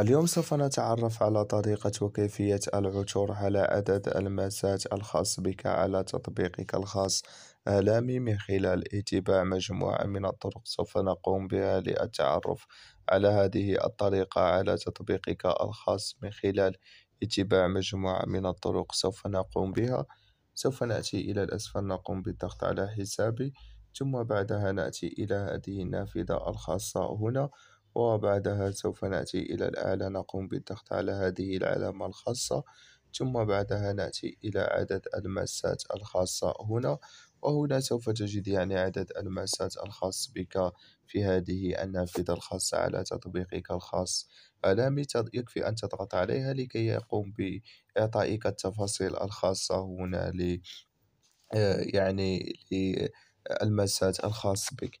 اليوم سوف نتعرف على طريقة وكيفية العثور على عدد المسات الخاص بك على تطبيقك الخاص آلامي من خلال اتباع مجموعة من الطرق سوف نقوم بها للتعرف على هذه الطريقة على تطبيقك الخاص من خلال اتباع مجموعة من الطرق سوف نقوم بها سوف نأتي إلى الأسفل نقوم بالضغط على حسابي ثم بعدها نأتي إلى هذه النافذة الخاصة هنا وبعدها سوف نأتي إلى الأعلى نقوم بالضغط على هذه العلامة الخاصة ثم بعدها نأتي إلى عدد الماسات الخاصة هنا وهنا سوف تجد يعني عدد الماسات الخاص بك في هذه النافذة الخاصة على تطبيقك الخاص الآن يكفي أن تضغط عليها لكي يقوم بإعطائك التفاصيل الخاصة هنا ل آه، يعني الماسات الخاص بك